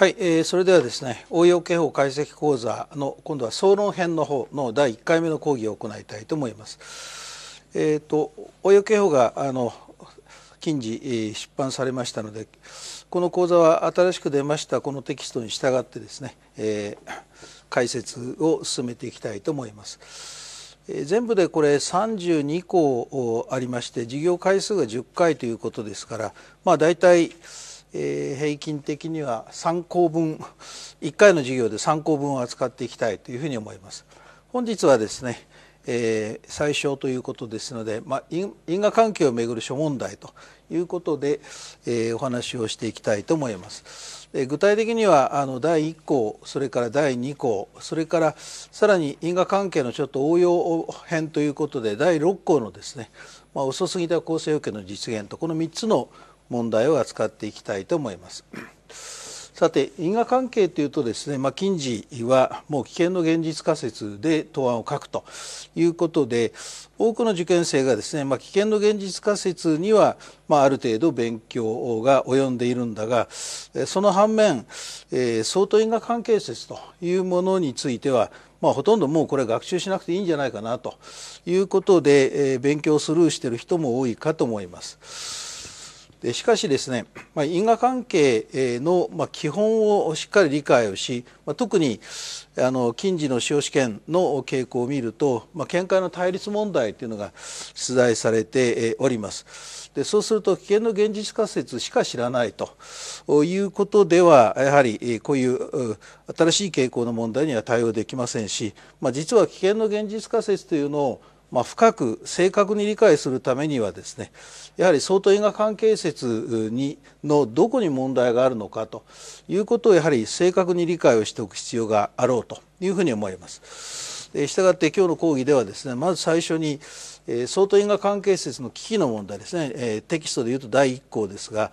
はい、えー、それではですね応用刑法解析講座の今度は総論編の方の第1回目の講義を行いたいと思います。えーと、応用刑法があの近時、えー、出版されましたのでこの講座は新しく出ましたこのテキストに従ってですね、えー、解説を進めていきたいと思います。全部でこれ32項ありまして事業回数が10回ということですからまあ大体えー、平均的には3校分1回の授業で3校分を扱っていきたいというふうに思います。本日はですね、えー、最小ということですので、まあ、因果関係をめぐる諸問題ということで、えー、お話をしていきたいと思います。えー、具体的にはあの第1項それから第2項それからさらに因果関係のちょっと応用編ということで第6項のですね、まあ、遅すぎた構成要件の実現とこの3つの問題を扱っていきたいと思います。さて因果関係というとですね、まあ、近似はもう危険の現実仮説で答案を書くということで多くの受験生がですね、まあ、危険の現実仮説には、まあ、ある程度勉強が及んでいるんだがその反面、えー、相当因果関係説というものについてはまあ、ほとんどもうこれ学習しなくていいんじゃないかなということで、えー、勉強スルーしてる人も多いかと思います。でしかしですね、まあ、因果関係の、ま基本をしっかり理解をし、まあ、特にあの近似の司法試験の傾向を見ると、まあ、見解の対立問題というのが出題されております。でそうすると危険の現実仮説しか知らないということではやはりこういう新しい傾向の問題には対応できませんし、まあ、実は危険の現実仮説というのをまあ、深く正確に理解するためにはですねやはり相当因果関係説にのどこに問題があるのかということをやはり正確に理解をしておく必要があろうというふうに思います。したがって今日の講義ではですねまず最初に相当因果関係説の危機の問題ですねテキストでいうと第1項ですが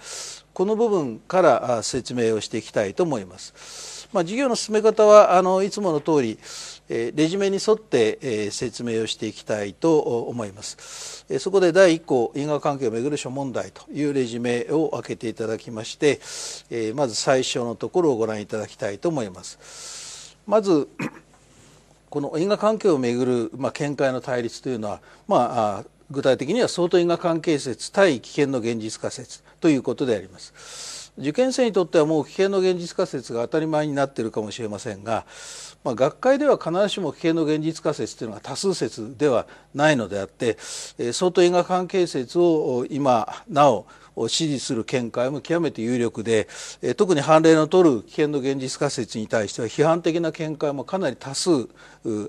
この部分から説明をしていきたいと思います。まあ、授業の進め方はあのいつもの通りレジュメに沿って説明をしていきたいと思いますそこで第1項因果関係をめぐる諸問題というレジュメを開けていただきましてまず最初のところをご覧いただきたいと思いますまず この因果関係をめぐる、まあ、見解の対立というのは、まあ、具体的には相当因果関係説対危険の現実化説ということであります。受験生にとってはもう危険の現実仮説が当たり前になっているかもしれませんが、まあ、学会では必ずしも危険の現実仮説というのが多数説ではないのであって、え相当因果関係説を今なおを支持する見解も極めて有力で、え特に判例の取る危険の現実仮説に対しては批判的な見解もかなり多数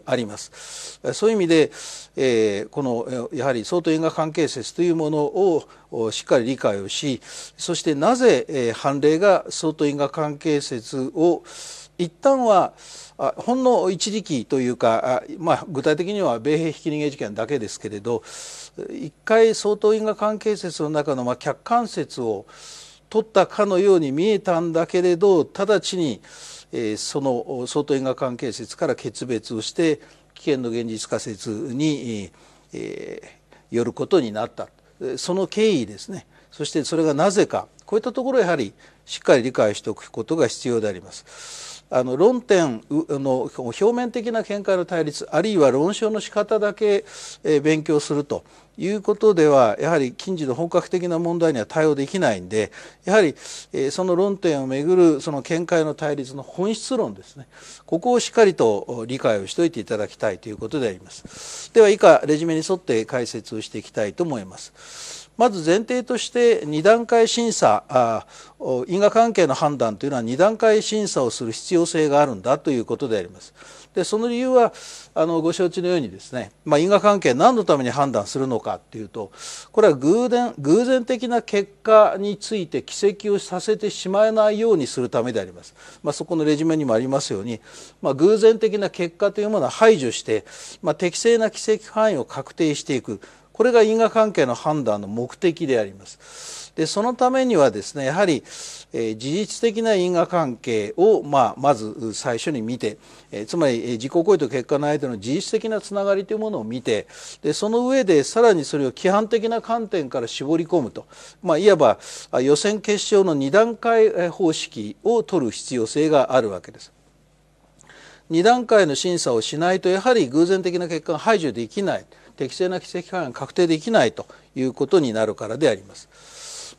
あります。そういう意味で、えこのやはり相当因果関係説というものをしっかり理解をしそしてなぜ、え判例が相当因果関係説を一旦はほんの一時期というか、まあ、具体的には米兵ひき逃げ事件だけですけれど一回相当因果関係説の中の客観説を取ったかのように見えたんだけれど直ちに、その相当因果関係説から決別をして危険の現実化説に、よることになったその経緯ですねそしてそれがなぜかこういったところをやはりしっかり理解しておくことが必要であります。あの論点の表面的な見解の対立あるいは論証の仕方だけ、え勉強するということではやはり近似の本格的な問題には対応できないんでやはり、えその論点をめぐるその見解の対立の本質論ですねここをしっかりと理解をしておいていただきたいということであります。では以下レジュメに沿って解説をしていきたいと思います。まず前提として2段階審査因果関係の判断というのは2段階審査をする必要性があるんだということであります。でその理由はあのご承知のようにですね、まあ、因果関係何のために判断するのかっていうとこれは偶然偶然的な結果について奇跡をさせてしまえないようにするためであります、まあ、そこのレジュメにもありますように、まあ、偶然的な結果というものは排除して、ま適正な奇跡範囲を確定していくこれが因果関係の判断の目的であります。でそのためにはですねやはり、えー、事実的な因果関係を、まあ、まず最初に見て、えー、つまり、えー、自己行為と結果の間の事実的なつながりというものを見てでその上でさらにそれを規範的な観点から絞り込むと、まあ、いわば予選決勝の2段階方式を取る必要性があるわけです。2段階の審査をしないとやはり偶然的な結果が排除できない。適正な規制期間が確定できないということになるからであります。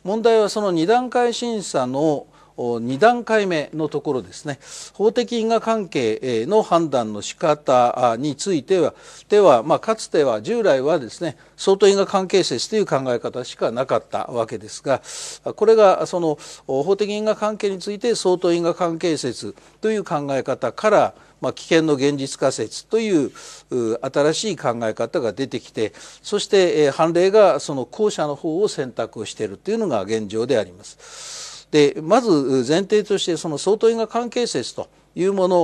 問題はその2段階審査の2段階目のところですね法的因果関係の判断の仕方についてはでは、まあ、かつては従来はですね相当因果関係説という考え方しかなかったわけですがこれがその法的因果関係について相当因果関係説という考え方からまあ、危険の現実仮説という新しい考え方が出てきてそして、えー、判例がその後者の方を選択しているというのが現状であります。でまず前提としてその相当因果関係説というもの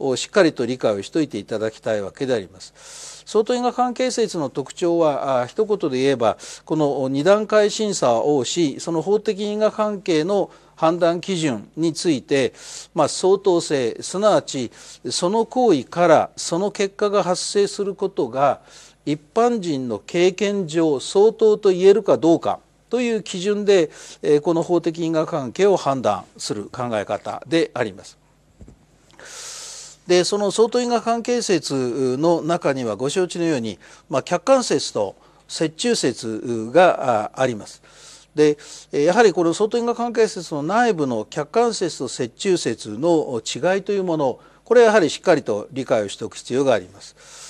をしっかりと理解をしておいていただきたいわけであります。相当因果関係説の特徴は一言で言えばこの2段階審査をしその法的因果関係の判断基準について、まあ、相当性すなわちその行為からその結果が発生することが一般人の経験上相当と言えるかどうかという基準でこの法的因果関係を判断する考え方であります。でその相当因果関係説の中にはご承知のように、まあ、客観説と折衷説があります。でやはりこの相当因果関係説の内部の客観説と折衷説の違いというものをこれはやはりしっかりと理解をしておく必要があります。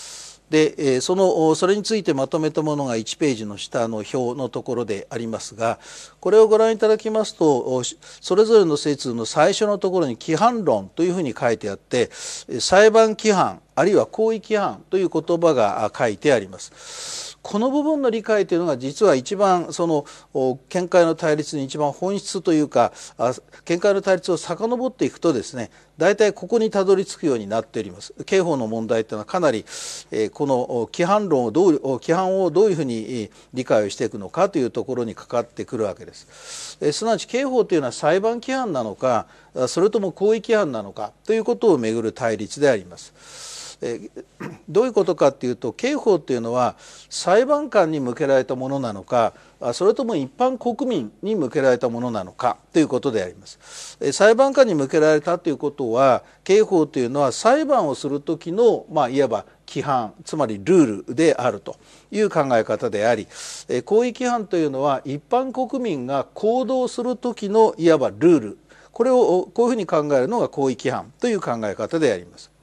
でそのそれについてまとめたものが1ページの下の表のところでありますがこれをご覧いただきますとそれぞれの通の最初のところに規範論というふうに書いてあって裁判規範あるいは行為規範という言葉が書いてあります。この部分の理解というのが実は一番その見解の対立に一番本質というか見解の対立を遡っていくとですね大体ここにたどり着くようになっております刑法の問題というのはかなり、この規範論をどう規範をどういうふうに理解をしていくのかというところにかかってくるわけです、すなわち刑法というのは裁判規範なのかそれとも行為規範なのかということをめぐる対立でありますえどういうことかっていうと刑法っていうのは裁判官に向けられたものなのかそれとも一般国民に向けられたものなのかということであります。え裁判官に向けられたということは刑法というのは裁判をする時の、まあ、いわば規範つまりルールであるという考え方であり行為規範というのは一般国民が行動する時のいわばルールこれをこういうふうに考えるのが行為規範という考え方であります。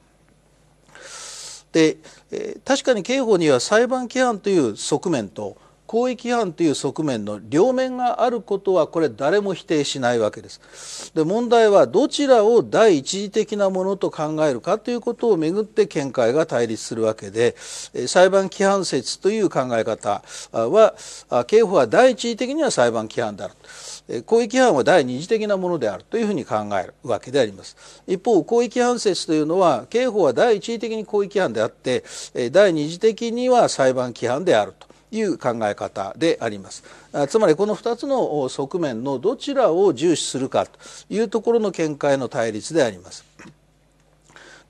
で、えー、確かに刑法には裁判規範という側面と行為規範という側面の両面があることはこれ誰も否定しないわけです。で問題はどちらを第一次的なものと考えるかということをめぐって見解が対立するわけで裁判規範説という考え方は刑法は第一次的には裁判規範である。広域規は第二次的なものであるというふうに考えるわけであります一方広域規説というのは刑法は第一義的に広域規であって第二次的には裁判規範であるという考え方でありますつまりこの2つの側面のどちらを重視するかというところの見解の対立であります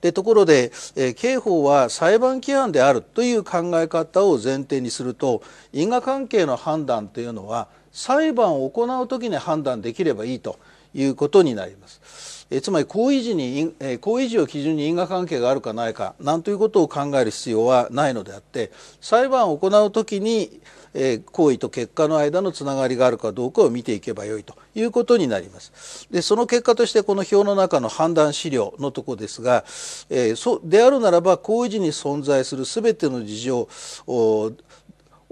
でところで、えー、刑法は裁判規範であるという考え方を前提にすると因果関係の判断というのは裁判を行う時に判断できればいいということになります。えつまり行為時に行為時を基準に因果関係があるかないかなんということを考える必要はないのであって裁判を行う時に、え行為と結果の間のつながりがあるかどうかを見ていけばよいということになります。でその結果としてこの表の中の判断資料のとこですが、えー、そであるならば行為時に存在するすべての事情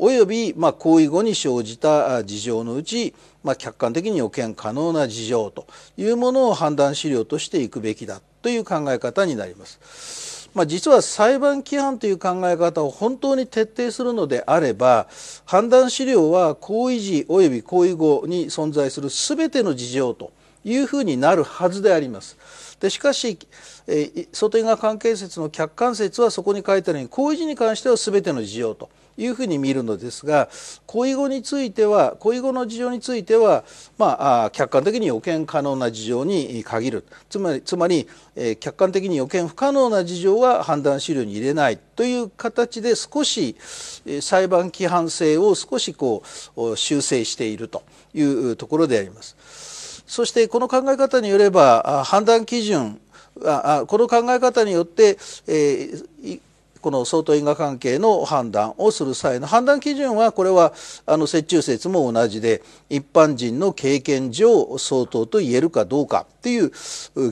および、まあ、行為後に生じた事情のうち、まあ、客観的に予見可能な事情というものを判断資料としていくべきだという考え方になります。まあ、実は裁判規範という考え方を本当に徹底するのであれば判断資料は行為時及び行為後に存在する全ての事情というふうになるはずであります。でしかし、えー、外因果関係説の客観説はそこに書いてあるように行為時に関しては全ての事情というふうに見るのですが恋語については恋語の事情については、まあ、客観的に予見可能な事情に限るつまりつまり、客観的に予見不可能な事情は判断資料に入れないという形で少し、裁判規範性を少しこう修正しているというところであります。そしてこの考え方によれば判断基準この考え方によって、えー、この相当因果関係の判断をする際の判断基準はこれはあの折衷説も同じで一般人の経験上相当と言えるかどうかっていう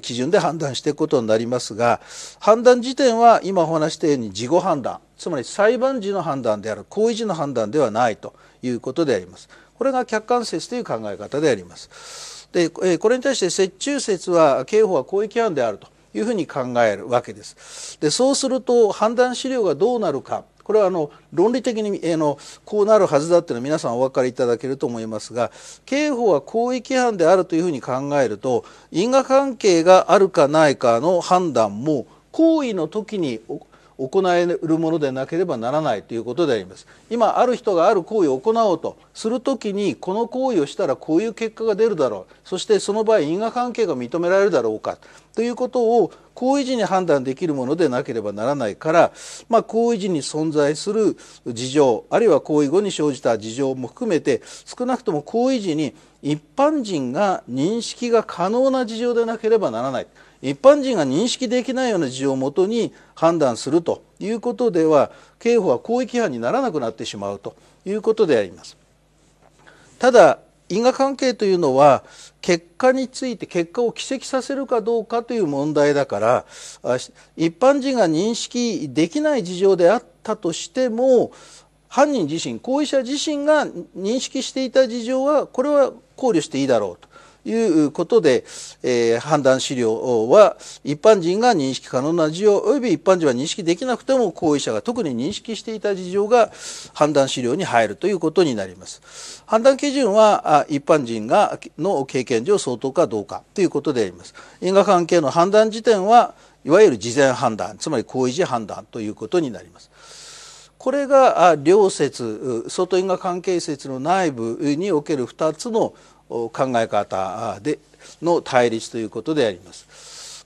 基準で判断していくことになりますが判断時点は今お話したように事後判断つまり裁判時の判断である行為時の判断ではないということであります。これが客観説という考え方であります。でこれに対して折衷説は刑法は公益違であると。いうふうに考えるわけです。でそうすると判断資料がどうなるかこれはあの論理的に、あのこうなるはずだっていうのは皆さんお分かりいただけると思いますが刑法は行為規範であるというふうに考えると因果関係があるかないかの判断も行為の時に行えるものでなければならないということであります今ある人がある行為を行おうとする時にこの行為をしたらこういう結果が出るだろうそしてその場合因果関係が認められるだろうかということを行為時に判断できるものでなければならないから、まあ、行為時に存在する事情あるいは行為後に生じた事情も含めて少なくとも行為時に一般人が認識が可能な事情でなければならない一般人が認識できないような事情をもとに判断するということでは刑法は広域違反にならなくなってしまうということであります。ただ因果関係というのは結果について結果を奇跡させるかどうかという問題だから一般人が認識できない事情であったとしても犯人自身行為者自身が認識していた事情はこれは考慮していいだろうと。いうことで、えー、判断資料は一般人が認識可能な事情及び一般人は認識できなくても行為者が特に認識していた事情が判断資料に入るということになります。判断基準は一般人がの経験上相当かどうかということであります。因果関係の判断時点はいわゆる事前判断つまり行為時判断ということになります。これが両説外因果関係説の内部における2つの考え方での対立ということであります。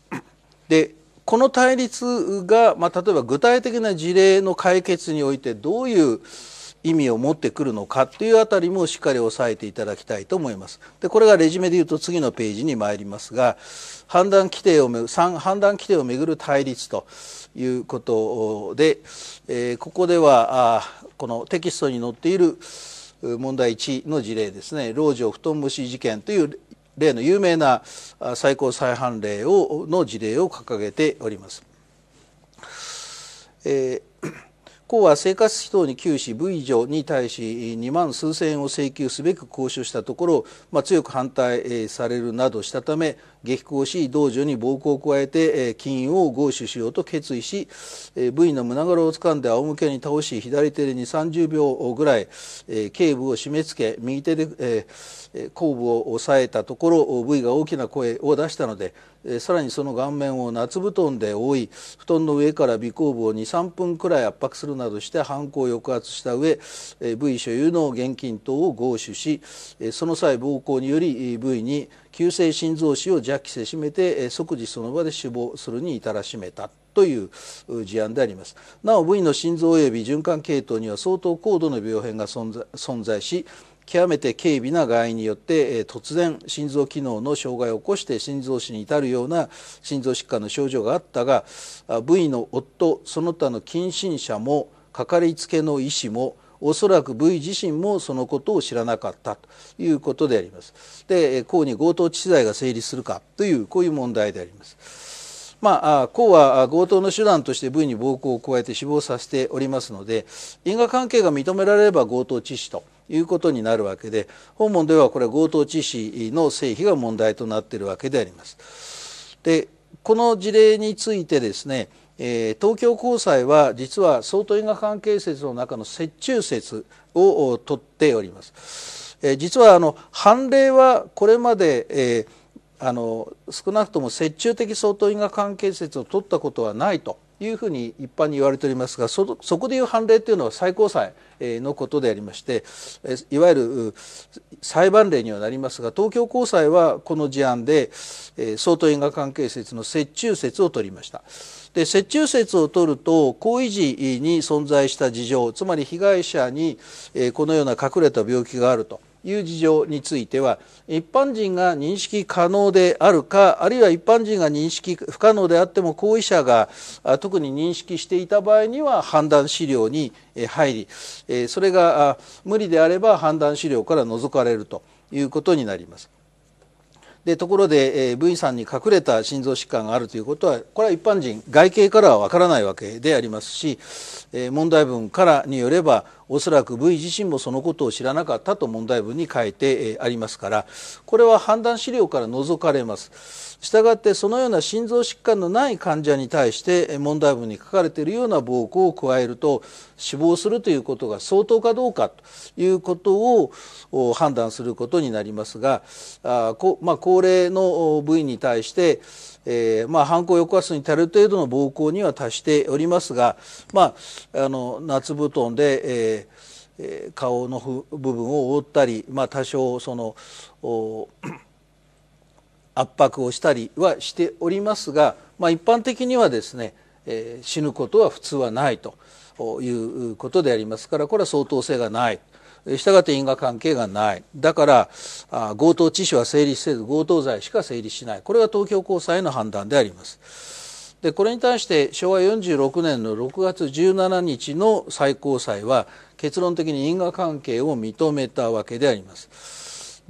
でこの対立が、まあ、例えば具体的な事例の解決においてどういう意味を持ってくるのかというあたりもしっかり押さえていただきたいと思います。でこれがレジュメでいうと次のページに参りますが判断規定を判断規定をめぐる対立ということで、えー、ここではあこのテキストに載っている問題1の事例ですね老女布団蒸し事件という例の有名な最高裁判例をの事例を掲げております。えー、公は生活費等に給し部以上に対し2万数千円を請求すべく交渉したところ、まあ、強く反対されるなどしたため激高し道場に暴行を加えて金を強取しようと決意し部位の胸ぐらを掴んで仰向けに倒し左手で2 3 0秒ぐらい頸部を締め付け右手で後部を押さえたところ部位が大きな声を出したのでさらにその顔面を夏布団で覆い布団の上から尾行部を23分くらい圧迫するなどして犯行を抑圧した上部位所有の現金等を強取しその際暴行により部位に急性心臓死を弱気せしめて即時その場で死亡するに至らしめたという事案でありますなお部位の心臓及び循環系統には相当高度の病変が存在し極めて軽微な害因によって突然心臓機能の障害を起こして心臓死に至るような心臓疾患の症状があったが部位の夫その他の近親者もかかりつけの医師もおそらく V 自身もそのことを知らなかったということであります。で公に強盗致死罪が成立するかというこういう問題であります。まあ、うは強盗の手段として V に暴行を加えて死亡させておりますので因果関係が認められれば強盗致死ということになるわけで本問ではこれは強盗致死の成否が問題となっているわけであります。でこの事例についてですねえー、東京高裁は実は相当因果関係説の中の折衷説を取っております。えー、実はあの判例はこれまで、えー、あの少なくとも折衷的相当因果関係説を取ったことはないというふうに一般に言われておりますがそこでいう判例というのは最高裁のことでありましていわゆる裁判例にはなりますが東京高裁はこの事案で相当因果関係説の折衷説を取りました。で折衷説を取ると行為時に存在した事情つまり被害者にこのような隠れた病気があるという事情については一般人が認識可能であるかあるいは一般人が認識不可能であっても行為者が特に認識していた場合には判断資料に入りそれが無理であれば判断資料から除かれるということになります。でところで、えー、V さんに隠れた心臓疾患があるということはこれは一般人外形からはわからないわけでありますし、えー、問題文からによればおそらく V 自身もそのことを知らなかったと問題文に書いて、えー、ありますからこれは判断資料から除かれます。したがってそのような心臓疾患のない患者に対して問題文に書かれているような暴行を加えると死亡するということが相当かどうかということを判断することになりますがあこ、まあ、高齢の部員に対して、えーまあ、犯行抑圧に足る程度の暴行には達しておりますが、まあ、あの夏布団で、えー、顔の部分を覆ったり、まあ、多少その。圧迫をしたりはしておりますが、まあ、一般的にはですね、えー、死ぬことは普通はないということでありますからこれは相当性がない。したがって因果関係がない。だから、強盗致死は成立せず、強盗罪しか成立しない。これが東京高裁の判断であります。で、これに対して昭和46年の6月17日の最高裁は、結論的に因果関係を認めたわけであります。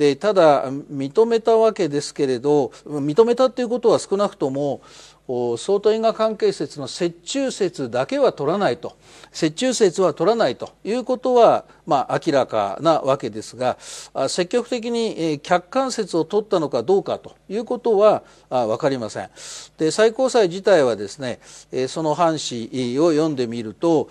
でただ認めたわけですけれど認めたということは少なくとも相当因果関係説の折衷説だけは取らないと折衷説は取らないということは、まあ、明らかなわけですが積極的に客観説を取ったのかどうかということは分かりません。で最高裁自体はですねその判子を読んでみると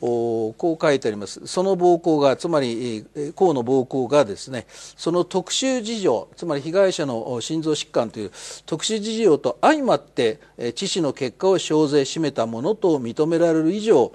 こう書いてありますその暴行がつまり公の暴行がですねその特殊事情つまり被害者の心臓疾患という特殊事情と相まって致死の結果を生税占めたものと認められる以上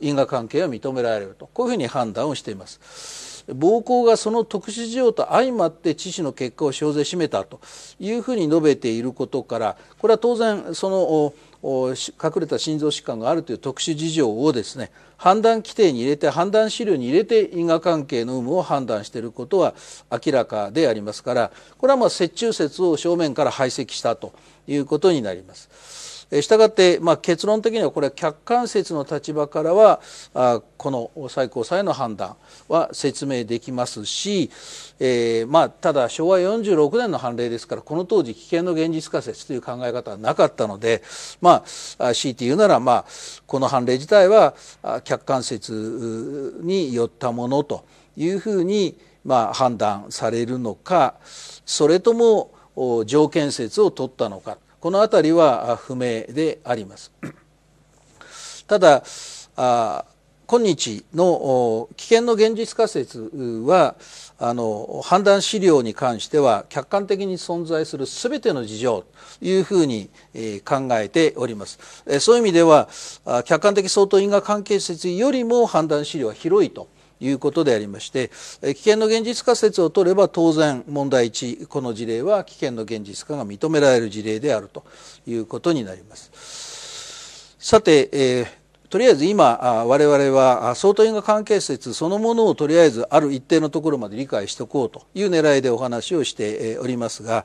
因果関係は認められるとこういうふうに判断をしています。暴行がその特殊事情と相まって致死の結果を生税しめたというふうに述べていることからこれは当然その隠れた心臓疾患があるという特殊事情をですね判断規定に入れて判断資料に入れて因果関係の有無を判断していることは明らかでありますからこれはまあ折衷説を正面から排斥したということになります。したがって、まあ、結論的にはこれは客観説の立場からはあこの最高裁の判断は説明できますし、えーまあ、ただ昭和46年の判例ですからこの当時危険の現実仮説という考え方はなかったので、まあ、強いて言うなら、まあ、この判例自体は客観説によったものというふうに、まあ、判断されるのかそれとも条件説を取ったのかこの辺りは不明であります。ただ今日の危険の現実仮説はあの判断資料に関しては客観的に存在する全ての事情というふうに、え考えております、えそういう意味では客観的相当因果関係説よりも判断資料は広いということでありまして危険の現実仮説を取れば当然問題1この事例は危険の現実化が認められる事例であるということになります。さて、えーとりあえず今我々は相当因果関係説そのものをとりあえずある一定のところまで理解しておこうという狙いでお話をしておりますが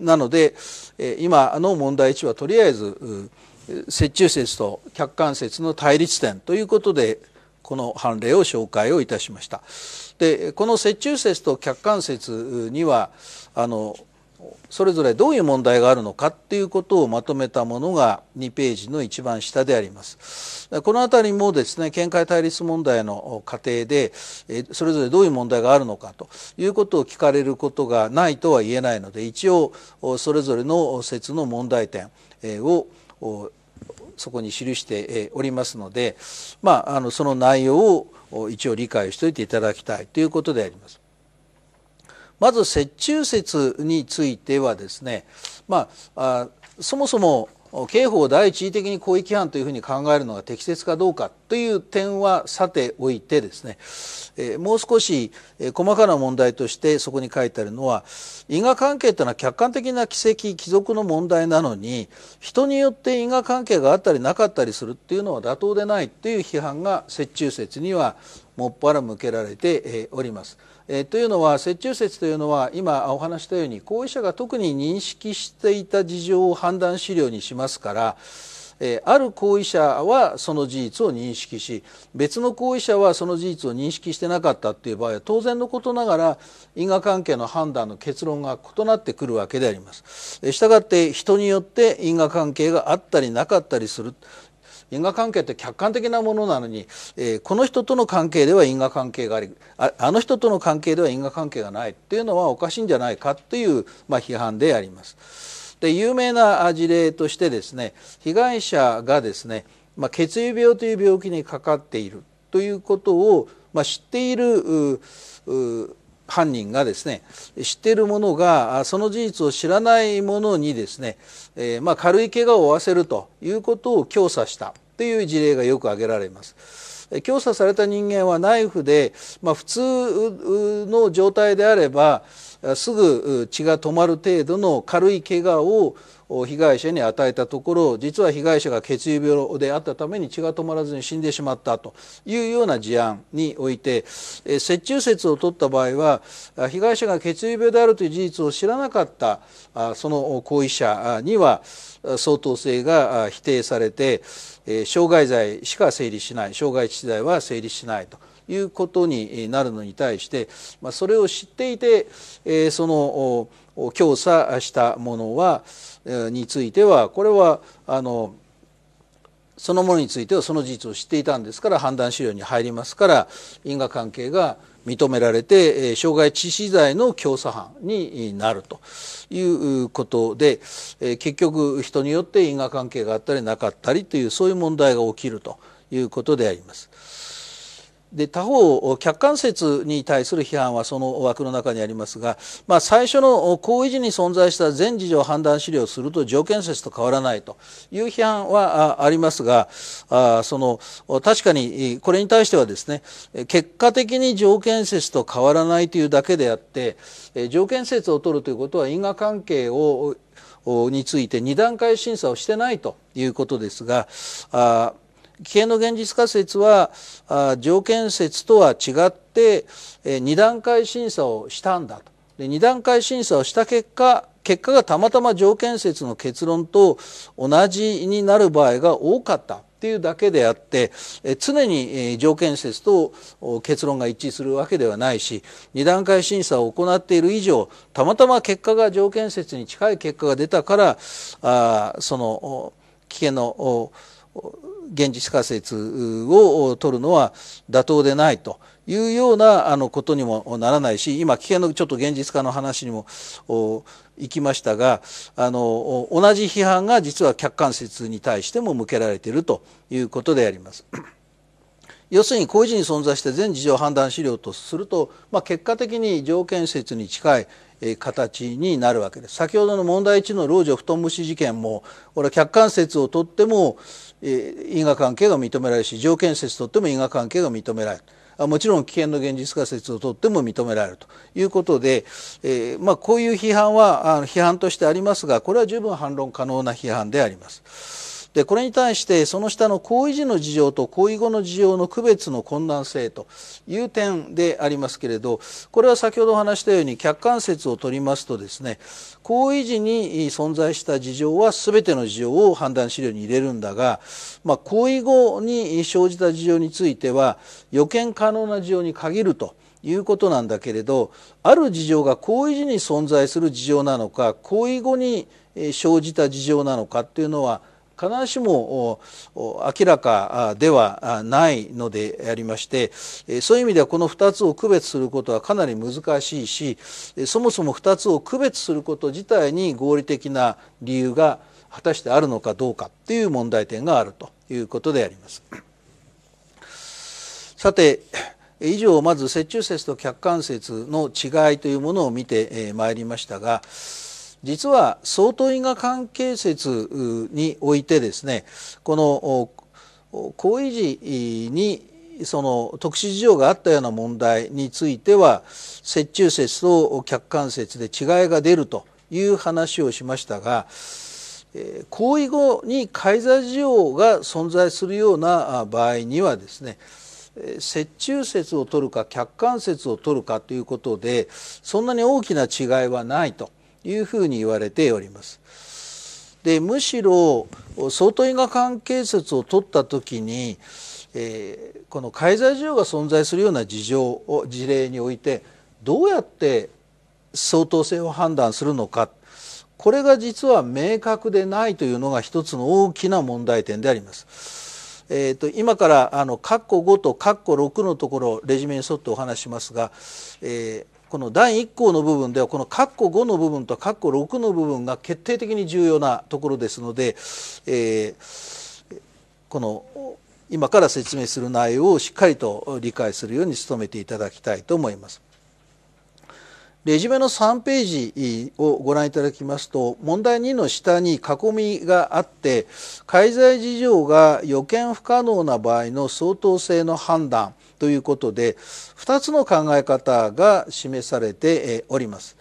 なので今の問題1はとりあえず折衷説と客観説の対立点ということでこの判例を紹介をいたしましたでこの折衷説と客観説にはあのそれぞれどういう問題があるのかっていうことをまとめたものが2ページの一番下であります。この辺りもですね、見解対立問題の過程で、それぞれどういう問題があるのかということを聞かれることがないとは言えないので、一応それぞれの説の問題点をそこに記しておりますので、まあ、あのその内容を一応理解しておいていただきたいということであります。まず折衷説についてはですね、まあ、あそもそも刑法を第一義的に広域規範というふうに考えるのが適切かどうかという点はさておいてですね、えもう少し、え細かな問題としてそこに書いてあるのは因果関係というのは客観的な奇跡貴族の問題なのに人によって因果関係があったりなかったりするっていうのは妥当でないという批判が折衷説にはもっぱら向けられて、おります。えー、というのは折衷説というのは今お話したように行為者が特に認識していた事情を判断資料にしますから、えー、ある行為者はその事実を認識し別の行為者はその事実を認識してなかったっいう場合は当然のことながら因果関係の判断の結論が異なってくるわけであります。したがって人によって因果関係があったりなかったりする因果関係って客観的なものなのに、えー、この人との関係では因果関係がありああの人との関係では因果関係がないっていうのはおかしいんじゃないかという、まあ、批判であります。で有名な事例としてですね被害者がですね、まあ、血友病という病気にかかっているということを、まあ、知っている犯人がですね知っている者がその事実を知らない者にですね、えー、まあ、軽い怪我を負わせるということを強査したという事例がよく挙げられます。強査された人間はナイフで、まあ、普通の状態であれば、すぐ血が止まる程度の軽い怪我を被害者に与えたところ実は被害者が血友病であったために血が止まらずに死んでしまったというような事案において折衷説を取った場合は被害者が血友病であるという事実を知らなかったその行為者には相当性が否定されて傷害罪しか成立しない傷害致死罪は成立しないと。いうことになるのに対して、まあ、それを知っていて、えー、その調査したものはについてはこれはあのそのものについてはその事実を知っていたんですから判断資料に入りますから因果関係が認められて傷害致死罪の調査犯になるということで結局人によって因果関係があったりなかったりというそういう問題が起きるということであります。で他方客観説に対する批判はその枠の中にありますが、まあ、最初の行為時に存在した全事情判断資料をすると条件説と変わらないという批判はありますがあその確かにこれに対してはですね結果的に条件説と変わらないというだけであって条件説を取るということは因果関係をについて2段階審査をしてないということですがあ危険の現実仮説は条件説とは違って、え2段階審査をしたんだと。で2段階審査をした結果結果がたまたま条件説の結論と同じになる場合が多かったっていうだけであって常に条件説と結論が一致するわけではないし2段階審査を行っている以上たまたま結果が条件説に近い結果が出たからあその危険の現実仮説を取るのは妥当でないというようなあのことにもならないし今危険のちょっと現実化の話にも行きましたがあの同じ批判が実は客観説に対しても向けられているということであります。要するに故意時に存在して全事情判断資料とすると、まあ、結果的に条件説に近い形になるわけです。先ほどの問題1の老女布団虫事件もこれ客観説をとっても因果関係が認められるし条件説とっても因果関係が認められる。もちろん危険の現実化説をとっても認められるということで、えー、まあ、こういう批判は批判としてありますがこれは十分反論可能な批判であります。でこれに対してその下の行為時の事情と行為後の事情の区別の困難性という点でありますけれどこれは先ほどお話したように客観説をとりますとですね行為時に存在した事情は全ての事情を判断資料に入れるんだが、まあ、行為後に生じた事情については予見可能な事情に限ると。いうことなんだけれどある事情が行為時に存在する事情なのか行為後に生じた事情なのかっていうのは必ずしも明らかではないのでありましてそういう意味ではこの2つを区別することはかなり難しいしそもそも2つを区別すること自体に合理的な理由が果たしてあるのかどうかっていう問題点があるということであります。さて以上まず折衷説と客観説の違いというものを見てまいりましたが実は相当因果関係説においてですねこの行為時にその特殊事情があったような問題については折衷説と客観説で違いが出るという話をしましたが行為後に介在事情が存在するような場合にはですね折衷説を取るか客観説を取るかということでそんなに大きな違いはないというふうに言われております。でむしろ相当因果関係説を取った時に、えー、この介在需要が存在するような事情を事例においてどうやって相当性を判断するのかこれが実は明確でないというのが一つの大きな問題点であります。えーと、今からあの括弧5と括弧6のところレジュメに沿ってお話しますが、えーこの第1項の部分ではこの括弧5の部分と括弧6の部分が決定的に重要なところですので、えー、この今から説明する内容をしっかりと理解するように努めていただきたいと思います。レジュメの3ページをご覧いただきますと問題2の下に囲みがあって介在事情が予見不可能な場合の相当性の判断ということで2つの考え方が示されております。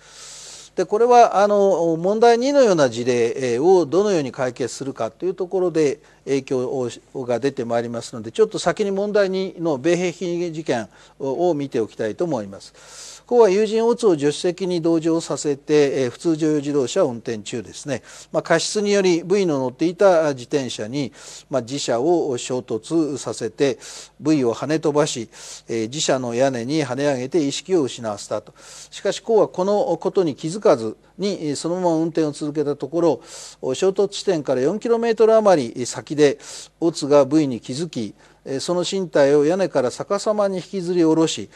でこれはあの問題2のような事例をどのように解決するかというところで影響が出てまいりますのでちょっと先に問題2の米兵器事件を見ておきたいと思います。こうは友人オツを助手席に同乗させて、えー、普通乗用自動車を運転中ですね、まあ、過失により V の乗っていた自転車に、まあ、自社を衝突させて部位を跳ね飛ばし、えー、自社の屋根に跳ね上げて意識を失わせたとしかしこうはこのことに気づかずにそのまま運転を続けたところ衝突地点から 4km 余り先でオツが V に気づきその身体を屋根から逆さまに引きずり下ろし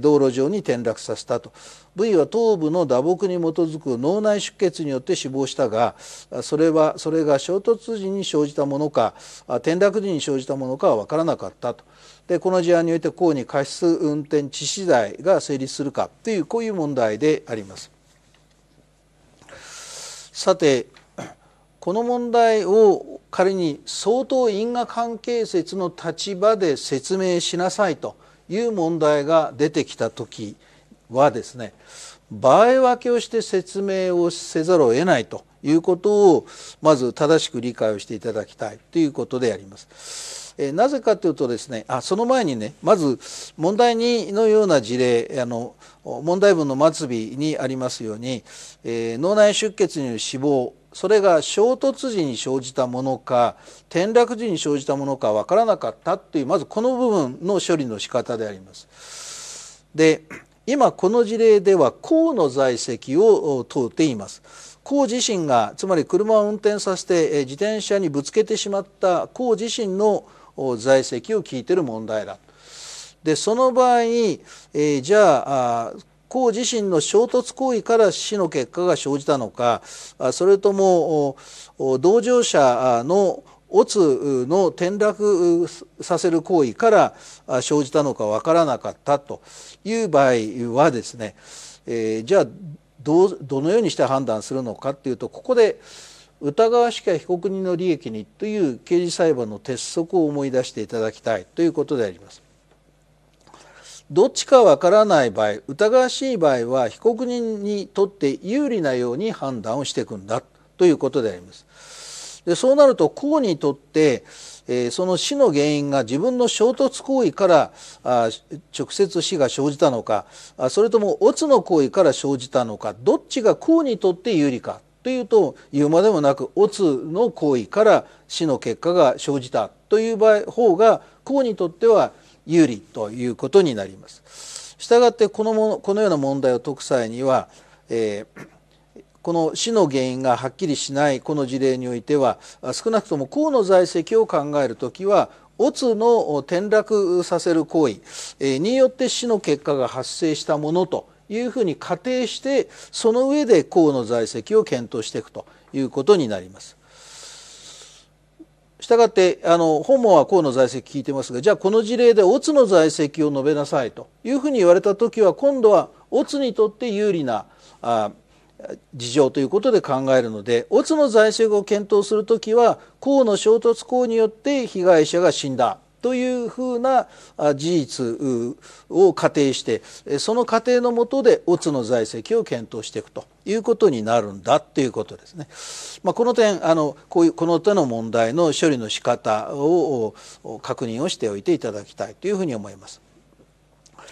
道路上に転落させたと V は頭部の打撲に基づく脳内出血によって死亡したがそれはそれが衝突時に生じたものか転落時に生じたものかは分からなかったと。でこの事案において公に過失運転致死罪が成立するかというこういう問題であります。さてこの問題を仮に相当因果関係説の立場で説明しなさいという問題が出てきた時はですね場合分けをして説明をせざるを得ないということをまず正しく理解をしていただきたいということであります。えなぜかというとですねあその前にねまず問題2のような事例あの問題文の末尾にありますように、えー、脳内出血による死亡それが衝突時に生じたものか転落時に生じたものか分からなかったというまずこの部分の処理の仕方であります。で今この事例では公の在籍を問っています。公自身がつまり車を運転させて自転車にぶつけてしまった公自身の在籍を聞いてる問題だ。でその場合えー、じゃあ公自身の衝突行為から死の結果が生じたのかそれとも同乗者のオツの転落させる行為から生じたのか分からなかったという場合はですね、えー、じゃあどのようにして判断するのかっていうとここで疑わしきは被告人の利益にという刑事裁判の鉄則を思い出していただきたいということであります。どっちかわからない場合疑わしい場合は被告人にとって有利なように判断をしていくんだということであります。でそうなると公にとって、えー、その死の原因が自分の衝突行為からあ直接死が生じたのかあそれとも乙の行為から生じたのかどっちが公にとって有利かというと言うまでもなく乙の行為から死の結果が生じたという場合方が公にとっては有利ということになります。したがってこのもこのような問題を解く際には、えー、この死の原因がはっきりしないこの事例においては少なくとも公の在籍を考える時は乙の転落させる行為によって死の結果が発生したものというふうに仮定してその上で公の在籍を検討していくということになります。したがってあの本門は河野在籍聞いてますがじゃあこの事例で乙の在籍を述べなさいというふうに言われた時は今度は乙にとって有利なあ事情ということで考えるので乙の在籍を検討する時は河野衝突行によって被害者が死んだというふうな事実を仮定してその仮定の下でオツの財政を検討していくということになるんだということですね。まあ、この点あのこういうこの手の問題の処理の仕方を確認をしておいていただきたいというふうに思います。